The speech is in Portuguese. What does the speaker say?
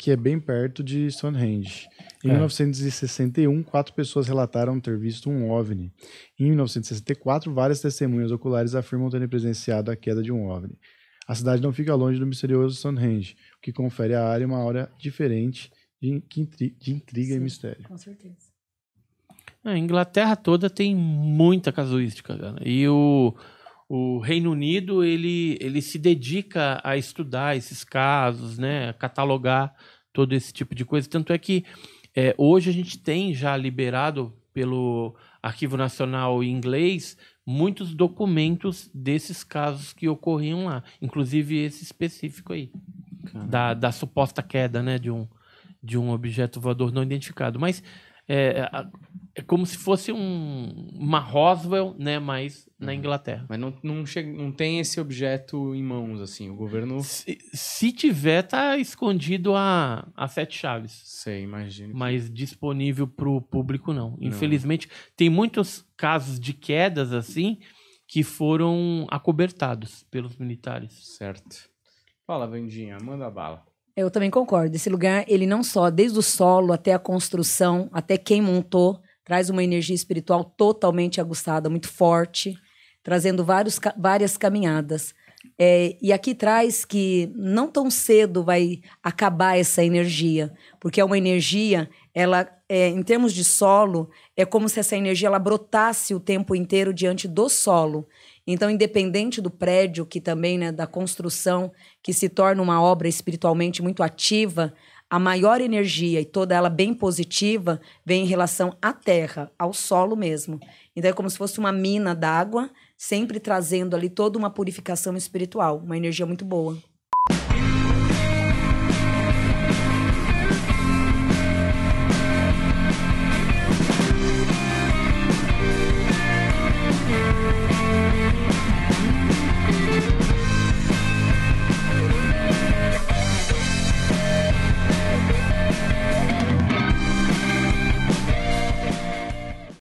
que é bem perto de Stonehenge. Em é. 1961, quatro pessoas relataram ter visto um OVNI. Em 1964, várias testemunhas oculares afirmam terem presenciado a queda de um OVNI. A cidade não fica longe do misterioso Stonehenge, o que confere à área uma aura diferente de, de intriga Sim, e mistério. Com certeza. A é, Inglaterra toda tem muita casuística, cara. E o o Reino Unido ele, ele se dedica a estudar esses casos, né, a catalogar todo esse tipo de coisa. Tanto é que é, hoje a gente tem já liberado pelo Arquivo Nacional em inglês muitos documentos desses casos que ocorriam lá, inclusive esse específico aí, da, da, suposta queda né, de, um, de um objeto voador não identificado. Mas é, é como se fosse um, uma Roswell, né? Mas uhum. na Inglaterra. Mas não, não, chega, não tem esse objeto em mãos, assim. O governo. Se, se tiver, tá escondido a, a sete chaves. Sei, imagino. Mas disponível para o público, não. Infelizmente, não. tem muitos casos de quedas assim que foram acobertados pelos militares. Certo. Fala, Vandinha, manda bala. Eu também concordo. Esse lugar, ele não só, desde o solo até a construção, até quem montou, traz uma energia espiritual totalmente aguçada, muito forte, trazendo vários, várias caminhadas. É, e aqui traz que não tão cedo vai acabar essa energia, porque é uma energia, ela, é, em termos de solo, é como se essa energia ela brotasse o tempo inteiro diante do solo. Então, independente do prédio, que também, né, da construção, que se torna uma obra espiritualmente muito ativa, a maior energia e toda ela bem positiva vem em relação à terra, ao solo mesmo. Então é como se fosse uma mina d'água, sempre trazendo ali toda uma purificação espiritual, uma energia muito boa.